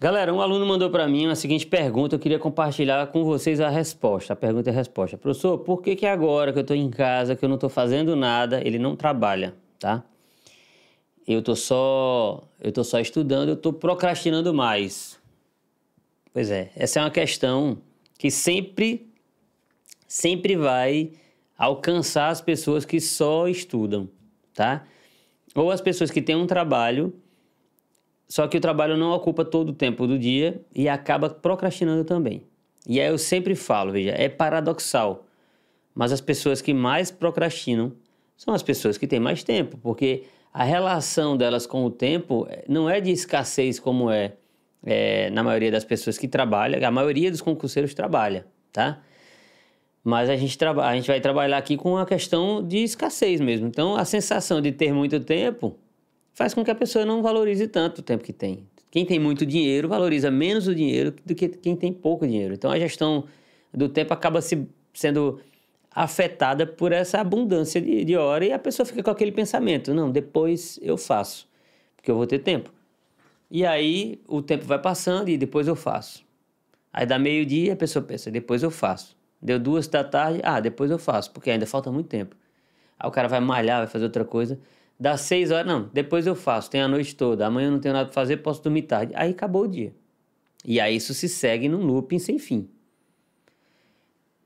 Galera, um aluno mandou para mim a seguinte pergunta, eu queria compartilhar com vocês a resposta, a pergunta e a resposta. Professor, por que, que agora que eu estou em casa, que eu não estou fazendo nada, ele não trabalha, tá? Eu estou só, eu tô só estudando, eu estou procrastinando mais. Pois é, essa é uma questão que sempre, sempre vai alcançar as pessoas que só estudam, tá? Ou as pessoas que têm um trabalho só que o trabalho não ocupa todo o tempo do dia e acaba procrastinando também. E aí eu sempre falo, veja, é paradoxal, mas as pessoas que mais procrastinam são as pessoas que têm mais tempo, porque a relação delas com o tempo eh, não é de escassez como é, é na maioria das pessoas que trabalham, a maioria dos concurseiros trabalha, tá? Mas a gente, a gente vai trabalhar aqui com a questão de escassez mesmo. Então, a sensação de ter muito tempo faz com que a pessoa não valorize tanto o tempo que tem. Quem tem muito dinheiro valoriza menos o dinheiro do que quem tem pouco dinheiro. Então a gestão do tempo acaba se, sendo afetada por essa abundância de, de hora e a pessoa fica com aquele pensamento: não, depois eu faço, porque eu vou ter tempo. E aí o tempo vai passando e depois eu faço. Aí dá meio-dia a pessoa pensa: depois eu faço. Deu duas da tarde, ah, depois eu faço, porque ainda falta muito tempo. Aí o cara vai malhar, vai fazer outra coisa das 6 horas, não, depois eu faço, tem a noite toda, amanhã eu não tenho nada para fazer, posso dormir tarde. Aí acabou o dia. E aí isso se segue num looping sem fim.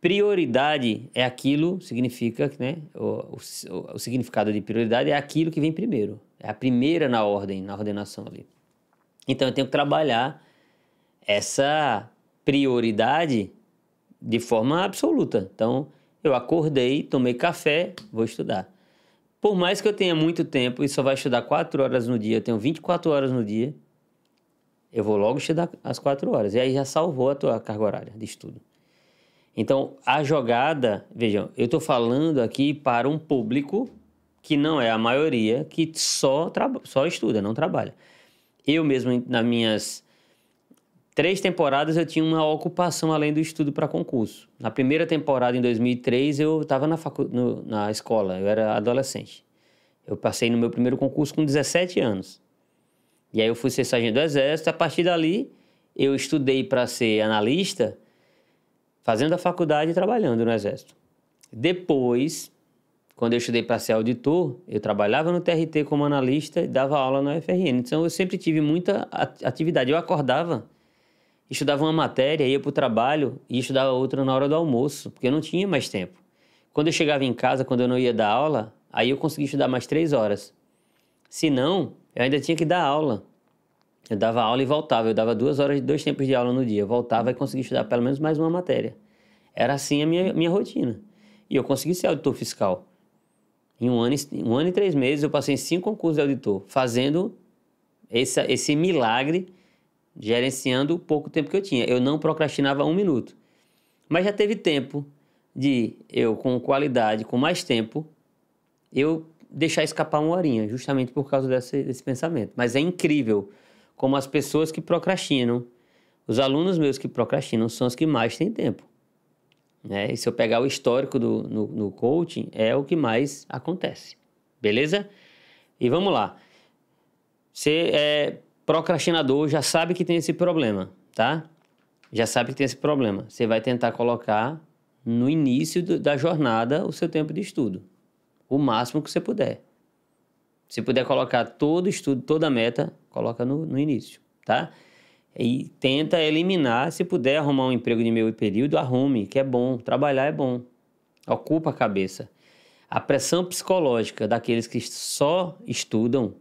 Prioridade é aquilo, significa, né? O, o, o significado de prioridade é aquilo que vem primeiro. É a primeira na ordem, na ordenação ali. Então eu tenho que trabalhar essa prioridade de forma absoluta. Então eu acordei, tomei café, vou estudar. Por mais que eu tenha muito tempo e só vai estudar 4 horas no dia, eu tenho 24 horas no dia, eu vou logo estudar as 4 horas. E aí já salvou a tua carga horária de estudo. Então, a jogada, vejam, eu estou falando aqui para um público que não é a maioria, que só, só estuda, não trabalha. Eu mesmo, nas minhas três temporadas eu tinha uma ocupação além do estudo para concurso. Na primeira temporada, em 2003, eu estava na, facu... na escola, eu era adolescente. Eu passei no meu primeiro concurso com 17 anos. E aí eu fui ser sargento do Exército. A partir dali, eu estudei para ser analista, fazendo a faculdade e trabalhando no Exército. Depois, quando eu estudei para ser auditor, eu trabalhava no TRT como analista e dava aula no UFRN. Então eu sempre tive muita atividade. Eu acordava estudava uma matéria, ia para o trabalho e estudava outra na hora do almoço, porque eu não tinha mais tempo. Quando eu chegava em casa, quando eu não ia dar aula, aí eu conseguia estudar mais três horas. Se não, eu ainda tinha que dar aula. Eu dava aula e voltava. Eu dava duas horas, dois tempos de aula no dia. Eu voltava e conseguia estudar pelo menos mais uma matéria. Era assim a minha, minha rotina. E eu consegui ser auditor fiscal. Em um ano, um ano e três meses, eu passei em cinco concursos de auditor, fazendo esse, esse milagre gerenciando o pouco tempo que eu tinha. Eu não procrastinava um minuto. Mas já teve tempo de eu, com qualidade, com mais tempo, eu deixar escapar uma horinha, justamente por causa desse, desse pensamento. Mas é incrível como as pessoas que procrastinam, os alunos meus que procrastinam, são os que mais têm tempo. Né? E se eu pegar o histórico do, no, no coaching, é o que mais acontece. Beleza? E vamos lá. Você é, procrastinador já sabe que tem esse problema, tá? Já sabe que tem esse problema. Você vai tentar colocar no início do, da jornada o seu tempo de estudo, o máximo que você puder. Se puder colocar todo estudo, toda meta, coloca no, no início, tá? E tenta eliminar, se puder arrumar um emprego de meio período, arrume, que é bom, trabalhar é bom. Ocupa a cabeça. A pressão psicológica daqueles que só estudam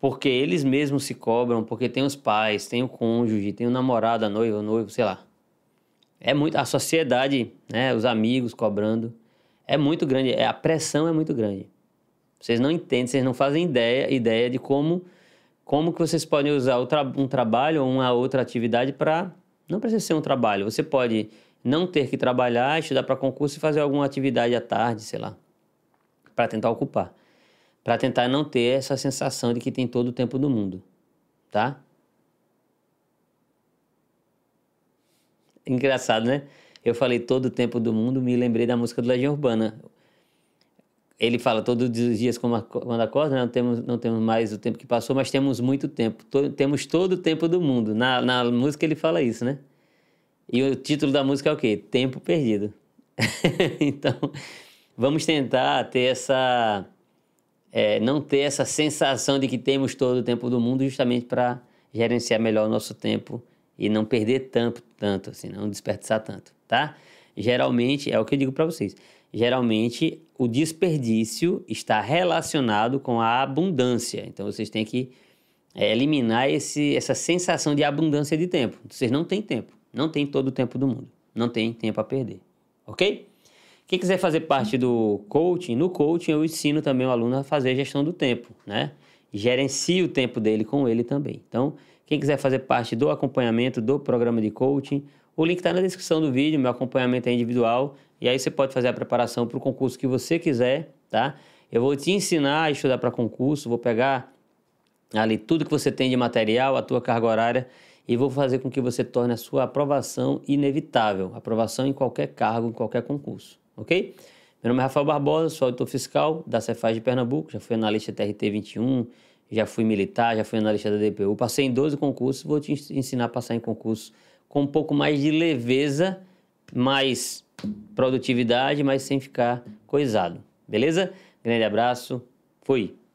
porque eles mesmos se cobram, porque tem os pais, tem o cônjuge, tem o namorado, a noiva, o noivo, sei lá. É muito a sociedade, né, os amigos cobrando. É muito grande, é, a pressão é muito grande. Vocês não entendem, vocês não fazem ideia, ideia de como como que vocês podem usar um trabalho ou uma outra atividade para não precisa ser um trabalho. Você pode não ter que trabalhar, estudar para concurso e fazer alguma atividade à tarde, sei lá, para tentar ocupar para tentar não ter essa sensação de que tem todo o tempo do mundo, tá? Engraçado, né? Eu falei todo o tempo do mundo, me lembrei da música do Legião Urbana. Ele fala todos os dias quando acorda, né? não, temos, não temos mais o tempo que passou, mas temos muito tempo. temos todo o tempo do mundo. Na, na música ele fala isso, né? E o título da música é o quê? Tempo Perdido. então, vamos tentar ter essa é, não ter essa sensação de que temos todo o tempo do mundo, justamente para gerenciar melhor o nosso tempo e não perder tanto, tanto assim, não desperdiçar tanto, tá? Geralmente, é o que eu digo para vocês, geralmente o desperdício está relacionado com a abundância. Então, vocês têm que é, eliminar esse, essa sensação de abundância de tempo. Vocês não têm tempo, não tem todo o tempo do mundo, não tem tempo a perder, ok? Quem quiser fazer parte do coaching, no coaching eu ensino também o aluno a fazer gestão do tempo, né? Gerencie o tempo dele com ele também. Então, quem quiser fazer parte do acompanhamento do programa de coaching, o link está na descrição do vídeo, meu acompanhamento é individual, e aí você pode fazer a preparação para o concurso que você quiser, tá? Eu vou te ensinar a estudar para concurso, vou pegar ali tudo que você tem de material, a tua carga horária, e vou fazer com que você torne a sua aprovação inevitável, aprovação em qualquer cargo, em qualquer concurso ok? Meu nome é Rafael Barbosa, sou auditor fiscal da Cefaz de Pernambuco, já fui analista TRT 21, já fui militar, já fui analista da DPU, passei em 12 concursos, vou te ensinar a passar em concursos com um pouco mais de leveza, mais produtividade, mas sem ficar coisado, beleza? Grande abraço, fui!